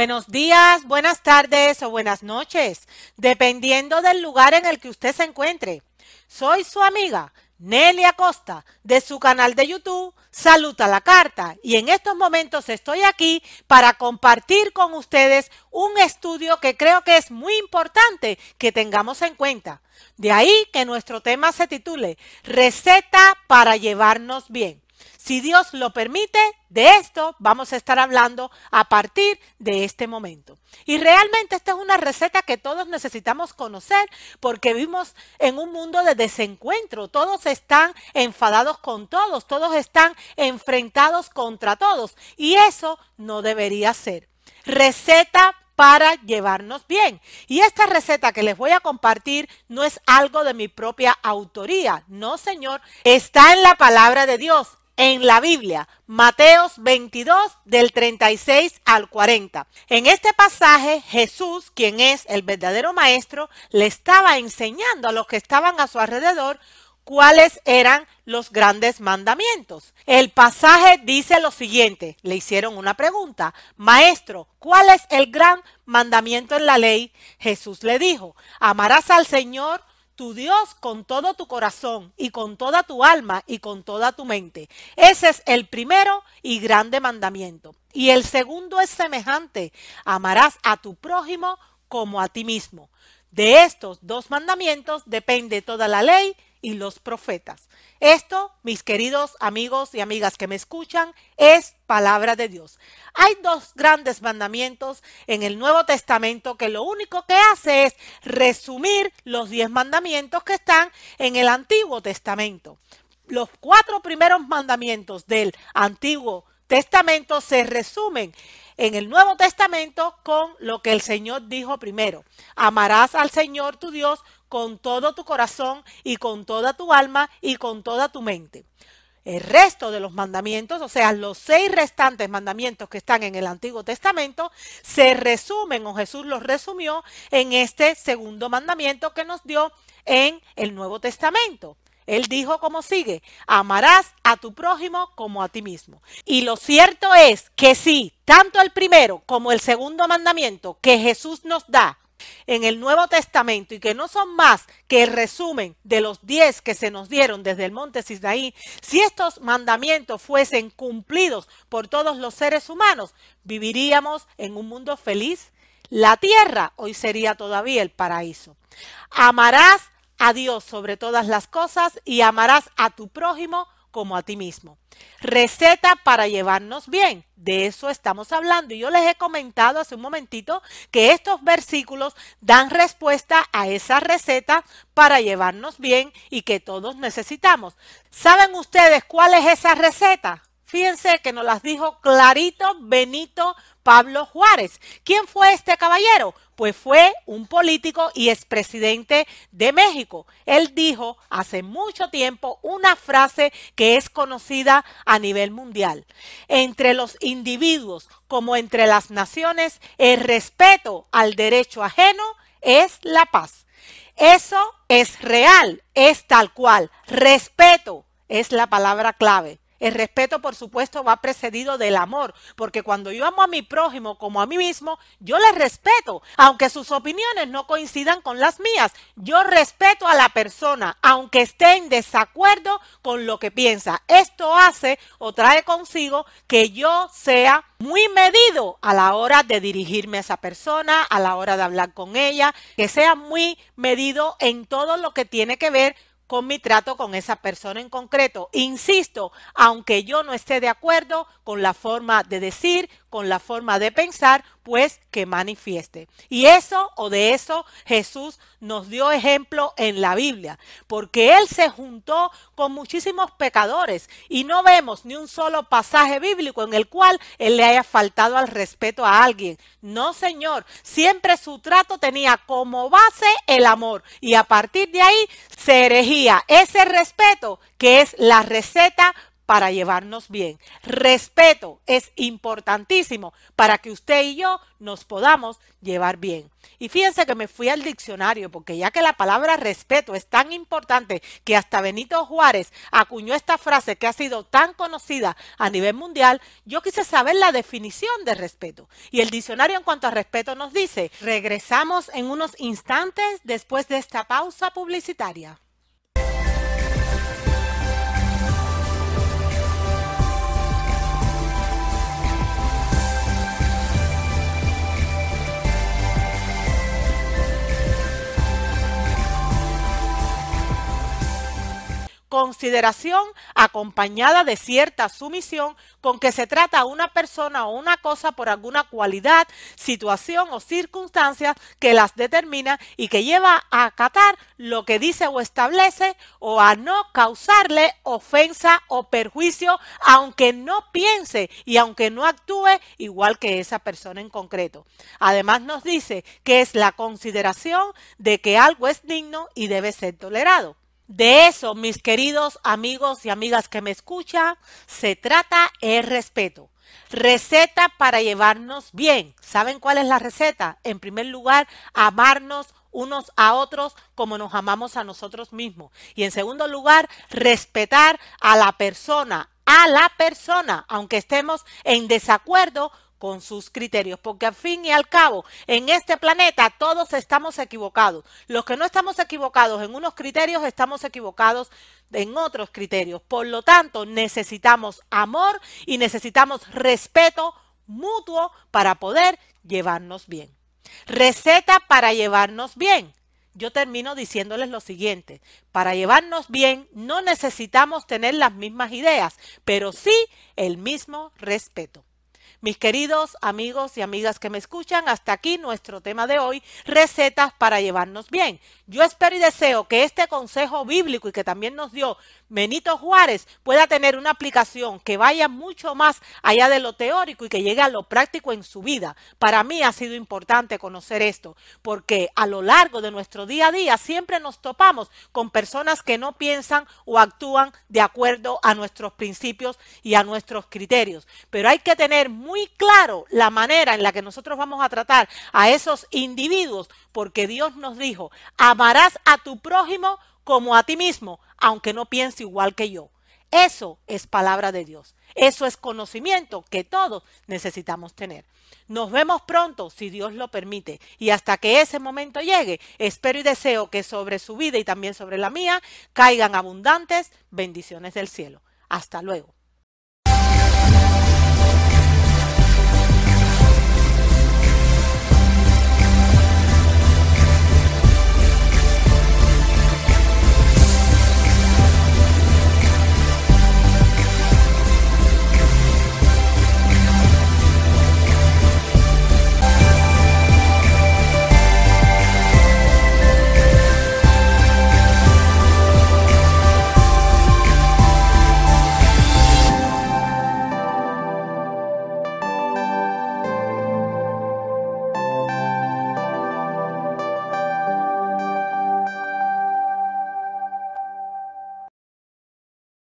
Buenos días, buenas tardes o buenas noches, dependiendo del lugar en el que usted se encuentre. Soy su amiga Nelly Acosta de su canal de YouTube Saluta la Carta y en estos momentos estoy aquí para compartir con ustedes un estudio que creo que es muy importante que tengamos en cuenta. De ahí que nuestro tema se titule Receta para llevarnos bien. Si Dios lo permite, de esto vamos a estar hablando a partir de este momento. Y realmente esta es una receta que todos necesitamos conocer porque vivimos en un mundo de desencuentro. Todos están enfadados con todos, todos están enfrentados contra todos y eso no debería ser. Receta para llevarnos bien. Y esta receta que les voy a compartir no es algo de mi propia autoría, no señor, está en la palabra de Dios en la Biblia, Mateos 22 del 36 al 40. En este pasaje, Jesús, quien es el verdadero maestro, le estaba enseñando a los que estaban a su alrededor cuáles eran los grandes mandamientos. El pasaje dice lo siguiente, le hicieron una pregunta, Maestro, ¿cuál es el gran mandamiento en la ley? Jesús le dijo, amarás al Señor tu Dios con todo tu corazón y con toda tu alma y con toda tu mente. Ese es el primero y grande mandamiento. Y el segundo es semejante, amarás a tu prójimo como a ti mismo. De estos dos mandamientos depende toda la ley y los profetas. Esto, mis queridos amigos y amigas que me escuchan, es palabra de Dios. Hay dos grandes mandamientos en el Nuevo Testamento que lo único que hace es resumir los diez mandamientos que están en el Antiguo Testamento. Los cuatro primeros mandamientos del Antiguo Testamento se resumen en el Nuevo Testamento con lo que el Señor dijo primero. Amarás al Señor tu Dios con todo tu corazón y con toda tu alma y con toda tu mente. El resto de los mandamientos, o sea, los seis restantes mandamientos que están en el Antiguo Testamento, se resumen, o Jesús los resumió, en este segundo mandamiento que nos dio en el Nuevo Testamento. Él dijo como sigue, amarás a tu prójimo como a ti mismo. Y lo cierto es que sí, tanto el primero como el segundo mandamiento que Jesús nos da en el Nuevo Testamento y que no son más que el resumen de los diez que se nos dieron desde el monte Sinaí, si estos mandamientos fuesen cumplidos por todos los seres humanos, viviríamos en un mundo feliz. La tierra hoy sería todavía el paraíso. Amarás a Dios sobre todas las cosas y amarás a tu prójimo como a ti mismo. Receta para llevarnos bien. De eso estamos hablando. Y yo les he comentado hace un momentito que estos versículos dan respuesta a esa receta para llevarnos bien y que todos necesitamos. ¿Saben ustedes cuál es esa receta? Fíjense que nos las dijo clarito Benito Pablo Juárez. ¿Quién fue este caballero? Pues fue un político y expresidente de México. Él dijo hace mucho tiempo una frase que es conocida a nivel mundial. Entre los individuos como entre las naciones, el respeto al derecho ajeno es la paz. Eso es real, es tal cual. Respeto es la palabra clave. El respeto, por supuesto, va precedido del amor, porque cuando yo amo a mi prójimo como a mí mismo, yo le respeto, aunque sus opiniones no coincidan con las mías. Yo respeto a la persona, aunque esté en desacuerdo con lo que piensa. Esto hace o trae consigo que yo sea muy medido a la hora de dirigirme a esa persona, a la hora de hablar con ella, que sea muy medido en todo lo que tiene que ver con mi trato con esa persona en concreto. Insisto, aunque yo no esté de acuerdo con la forma de decir, con la forma de pensar, pues que manifieste. Y eso o de eso Jesús nos dio ejemplo en la Biblia, porque Él se juntó con muchísimos pecadores y no vemos ni un solo pasaje bíblico en el cual Él le haya faltado al respeto a alguien. No, Señor, siempre su trato tenía como base el amor y a partir de ahí se erigía ese respeto que es la receta para llevarnos bien. Respeto es importantísimo para que usted y yo nos podamos llevar bien. Y fíjense que me fui al diccionario porque ya que la palabra respeto es tan importante que hasta Benito Juárez acuñó esta frase que ha sido tan conocida a nivel mundial, yo quise saber la definición de respeto. Y el diccionario en cuanto a respeto nos dice, regresamos en unos instantes después de esta pausa publicitaria. consideración acompañada de cierta sumisión con que se trata a una persona o una cosa por alguna cualidad, situación o circunstancias que las determina y que lleva a acatar lo que dice o establece o a no causarle ofensa o perjuicio, aunque no piense y aunque no actúe igual que esa persona en concreto. Además nos dice que es la consideración de que algo es digno y debe ser tolerado. De eso, mis queridos amigos y amigas que me escuchan, se trata el respeto. Receta para llevarnos bien. ¿Saben cuál es la receta? En primer lugar, amarnos unos a otros como nos amamos a nosotros mismos. Y en segundo lugar, respetar a la persona, a la persona, aunque estemos en desacuerdo con sus criterios, porque al fin y al cabo, en este planeta todos estamos equivocados. Los que no estamos equivocados en unos criterios, estamos equivocados en otros criterios. Por lo tanto, necesitamos amor y necesitamos respeto mutuo para poder llevarnos bien. Receta para llevarnos bien yo termino diciéndoles lo siguiente, para llevarnos bien no necesitamos tener las mismas ideas, pero sí el mismo respeto. Mis queridos amigos y amigas que me escuchan, hasta aquí nuestro tema de hoy, recetas para llevarnos bien. Yo espero y deseo que este consejo bíblico y que también nos dio Benito Juárez pueda tener una aplicación que vaya mucho más allá de lo teórico y que llegue a lo práctico en su vida. Para mí ha sido importante conocer esto, porque a lo largo de nuestro día a día siempre nos topamos con personas que no piensan o actúan de acuerdo a nuestros principios y a nuestros criterios. Pero hay que tener muy claro la manera en la que nosotros vamos a tratar a esos individuos, porque Dios nos dijo, amarás a tu prójimo como a ti mismo aunque no piense igual que yo. Eso es palabra de Dios. Eso es conocimiento que todos necesitamos tener. Nos vemos pronto, si Dios lo permite. Y hasta que ese momento llegue, espero y deseo que sobre su vida y también sobre la mía caigan abundantes bendiciones del cielo. Hasta luego.